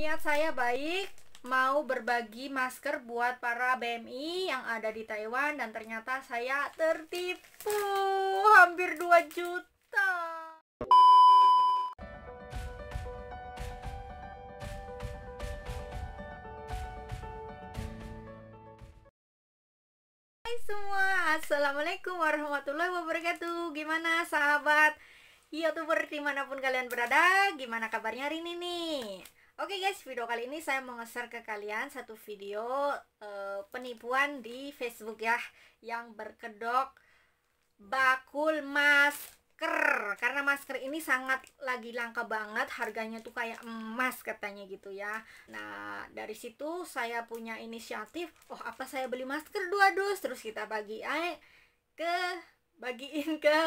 Niat saya baik, mau berbagi masker buat para BMI yang ada di Taiwan dan ternyata saya tertipu hampir 2 juta. Hai semua, Assalamualaikum warahmatullahi wabarakatuh Gimana sahabat youtuber dimanapun kalian berada Gimana kabarnya hari ini nih Oke okay guys, video kali ini saya mau nge-share ke kalian satu video uh, penipuan di Facebook ya yang berkedok bakul masker. Karena masker ini sangat lagi langka banget, harganya tuh kayak emas katanya gitu ya. Nah, dari situ saya punya inisiatif, oh apa saya beli masker dua dus terus kita bagi eh, ke bagiin ke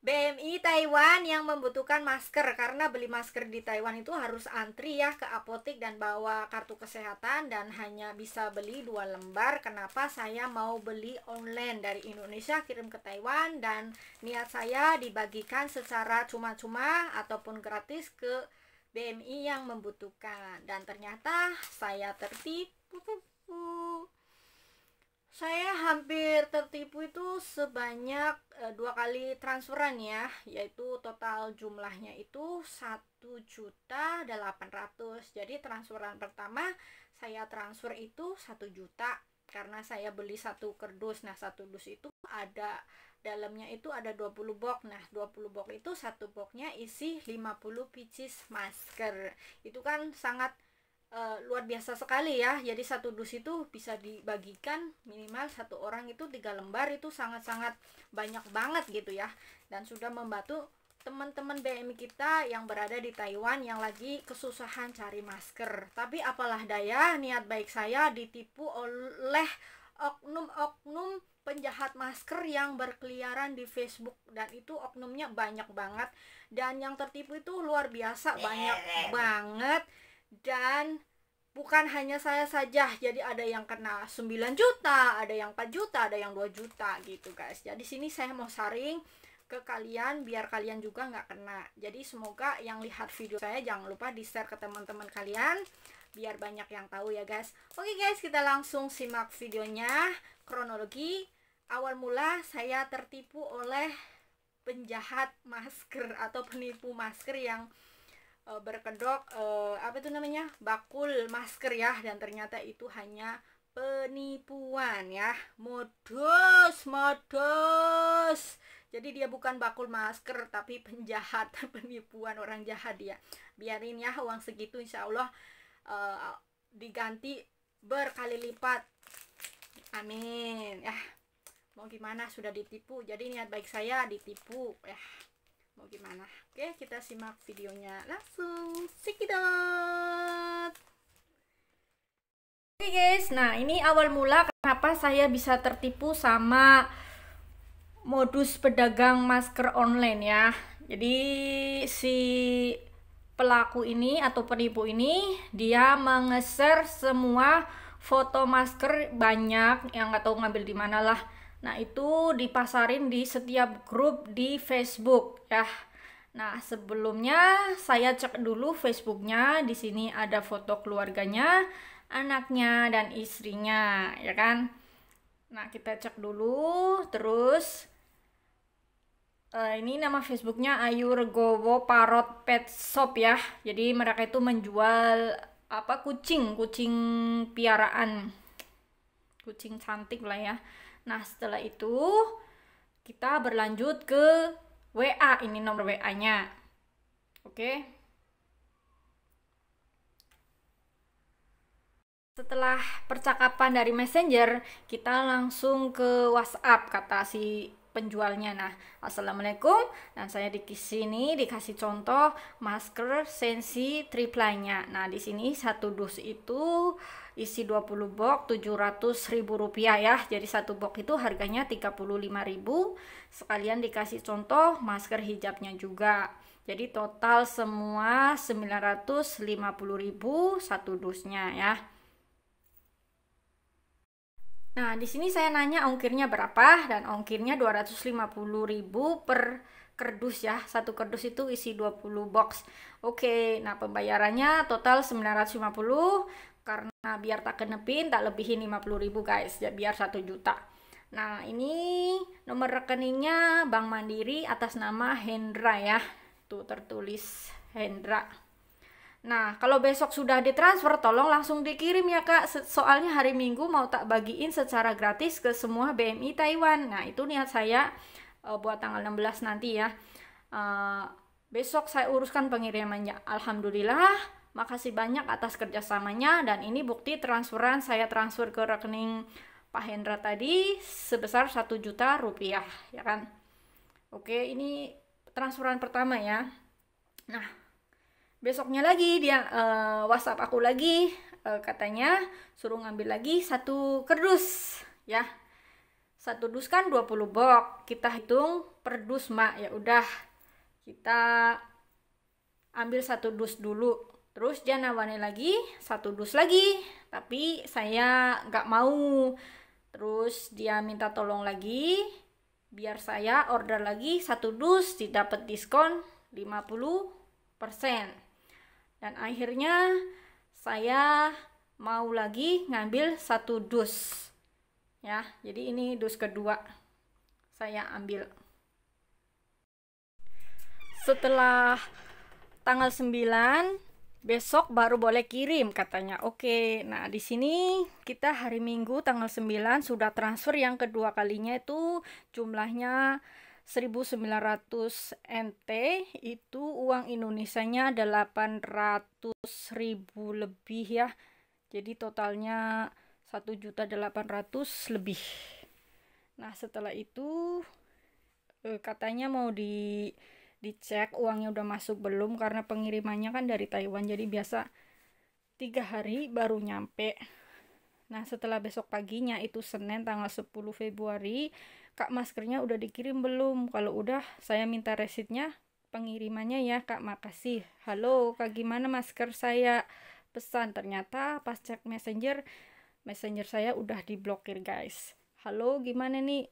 BMI Taiwan yang membutuhkan masker karena beli masker di Taiwan itu harus antri ya ke apotek dan bawa kartu kesehatan dan hanya bisa beli dua lembar. Kenapa saya mau beli online dari Indonesia kirim ke Taiwan dan niat saya dibagikan secara cuma-cuma ataupun gratis ke BMI yang membutuhkan dan ternyata saya tertipu. Saya hampir tertipu itu sebanyak e, dua kali transferan ya, yaitu total jumlahnya itu satu juta delapan ratus. Jadi transferan pertama saya transfer itu satu juta karena saya beli satu kerdus. Nah, satu dus itu ada dalamnya itu ada 20 box. Nah, 20 box itu satu boxnya isi 50 pieces masker. Itu kan sangat Eh, luar biasa sekali ya jadi satu dus itu bisa dibagikan minimal satu orang itu tiga lembar itu sangat-sangat banyak banget gitu ya dan sudah membantu teman-teman BM kita yang berada di Taiwan yang lagi kesusahan cari masker tapi apalah daya niat baik saya ditipu oleh oknum-oknum penjahat masker yang berkeliaran di Facebook dan itu oknumnya banyak banget dan yang tertipu itu luar biasa banyak eh. banget dan bukan hanya saya saja jadi ada yang kena 9 juta ada yang 4 juta ada yang 2 juta gitu guys jadi sini saya mau saring ke kalian biar kalian juga nggak kena jadi semoga yang lihat video saya jangan lupa di share ke teman-teman kalian biar banyak yang tahu ya guys oke guys kita langsung simak videonya kronologi awal mula saya tertipu oleh penjahat masker atau penipu masker yang e, berkedok e, apa itu namanya bakul masker ya dan ternyata itu hanya penipuan ya modus modus jadi dia bukan bakul masker tapi penjahat penipuan orang jahat dia biarin ya uang segitu insya Allah uh, diganti berkali lipat amin ya mau gimana sudah ditipu jadi niat baik saya ditipu ya mau gimana oke kita simak videonya langsung sikidot oke guys nah ini awal mula kenapa saya bisa tertipu sama modus pedagang masker online ya jadi si pelaku ini atau penipu ini dia mengeser semua foto masker banyak yang nggak tahu ngambil di mana lah Nah, itu dipasarin di setiap grup di Facebook ya. Nah, sebelumnya saya cek dulu Facebooknya. Di sini ada foto keluarganya, anaknya, dan istrinya, ya kan? Nah, kita cek dulu. Terus, uh, ini nama Facebooknya Ayu Regowo Parot Pet Shop ya. Jadi, mereka itu menjual apa kucing, kucing piaraan. Kucing cantik lah ya. Nah, setelah itu kita berlanjut ke WA. Ini nomor WA-nya. Oke. Setelah percakapan dari Messenger, kita langsung ke WhatsApp kata si penjualnya. Nah, assalamualaikum. Nah, saya di sini dikasih contoh masker sensi triplanya. Nah, di sini satu dus itu isi 20 box 700 ribu rupiah ya. Jadi satu box itu harganya ribu Sekalian dikasih contoh masker hijabnya juga. Jadi total semua ribu satu dusnya ya. Nah, di sini saya nanya ongkirnya berapa dan ongkirnya 250.000 per kerdus ya. Satu kerdus itu isi 20 box. Oke, nah pembayarannya total 950 karena biar tak kenepin tak lebihin 50.000 guys, ya biar 1 juta. Nah, ini nomor rekeningnya Bank Mandiri atas nama Hendra ya. Tuh tertulis Hendra. Nah, kalau besok sudah ditransfer, tolong langsung dikirim ya kak. Soalnya hari Minggu mau tak bagiin secara gratis ke semua BMI Taiwan. Nah, itu niat saya uh, buat tanggal 16 nanti ya. Uh, besok saya uruskan pengirimannya. Alhamdulillah, makasih banyak atas kerjasamanya. Dan ini bukti transferan saya transfer ke rekening Pak Hendra tadi sebesar 1 juta rupiah, ya kan? Oke, ini transferan pertama ya. Nah, besoknya lagi dia uh, WhatsApp aku lagi uh, katanya suruh ngambil lagi satu kerdus ya satu dus kan 20 box kita hitung per dus mak ya udah kita ambil satu dus dulu terus dia nawarin lagi satu dus lagi tapi saya nggak mau terus dia minta tolong lagi biar saya order lagi satu dus didapat diskon 50 persen dan akhirnya saya mau lagi ngambil satu dus ya jadi ini dus kedua saya ambil setelah tanggal 9 besok baru boleh kirim katanya oke nah di sini kita hari minggu tanggal 9 sudah transfer yang kedua kalinya itu jumlahnya 1900 NT itu uang Indonesianya ada 800 ribu lebih ya jadi totalnya juta 1 800 lebih nah setelah itu eh, katanya mau di dicek uangnya udah masuk belum karena pengirimannya kan dari Taiwan jadi biasa tiga hari baru nyampe Nah, setelah besok paginya itu Senin tanggal 10 Februari, Kak maskernya udah dikirim belum? Kalau udah, saya minta resitnya pengirimannya ya, Kak. Makasih. Halo, Kak gimana masker saya? Pesan ternyata pas cek Messenger, Messenger saya udah diblokir, guys. Halo, gimana nih?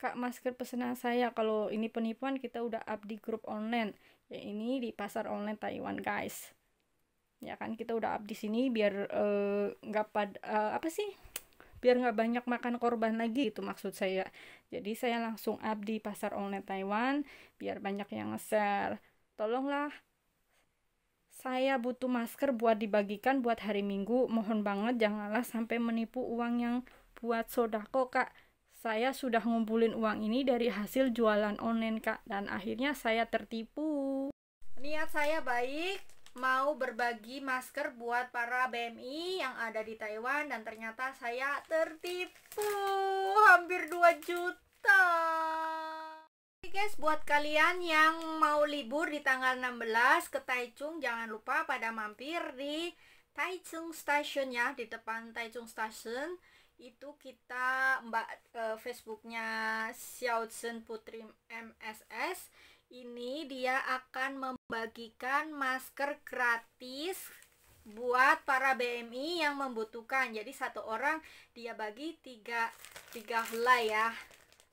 Kak masker pesanan saya kalau ini penipuan kita udah up di grup online. Ya ini di pasar online Taiwan, guys ya kan kita udah up di sini biar eh, nggak uh, pad uh, apa sih biar nggak banyak makan korban lagi itu maksud saya jadi saya langsung up di pasar online Taiwan biar banyak yang nge-share tolonglah saya butuh masker buat dibagikan buat hari Minggu mohon banget janganlah sampai menipu uang yang buat sodako kak saya sudah ngumpulin uang ini dari hasil jualan online kak dan akhirnya saya tertipu niat saya baik mau berbagi masker buat para BMI yang ada di Taiwan dan ternyata saya tertipu hampir 2 juta Oke guys, buat kalian yang mau libur di tanggal 16 ke Taichung jangan lupa pada mampir di Taichung Station ya di depan Taichung Station itu kita mbak e, Facebooknya Xiaozen Putri MSS ini dia akan membagikan masker gratis buat para BMI yang membutuhkan. Jadi satu orang dia bagi tiga tiga helai ya,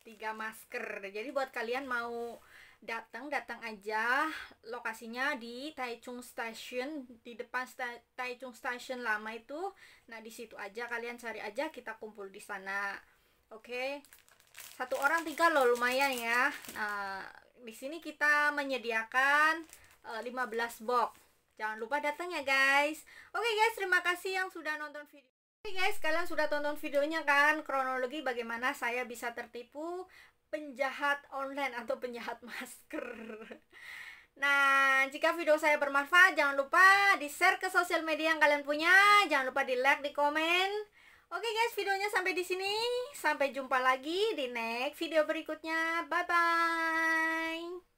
tiga masker. Jadi buat kalian mau datang datang aja lokasinya di Taichung Station di depan sta Taichung Station lama itu nah di situ aja kalian cari aja kita kumpul di sana oke okay? satu orang tiga loh lumayan ya nah di sini kita menyediakan 15 eh, box. Jangan lupa datang ya guys. Oke okay guys, terima kasih yang sudah nonton video. Oke okay guys, kalian sudah tonton videonya kan? Kronologi bagaimana saya bisa tertipu penjahat online atau penjahat masker. Nah, jika video saya bermanfaat, jangan lupa di-share ke sosial media yang kalian punya. Jangan lupa di-like, di-komen. Oke okay guys, videonya sampai di sini. Sampai jumpa lagi di next video berikutnya. Bye bye.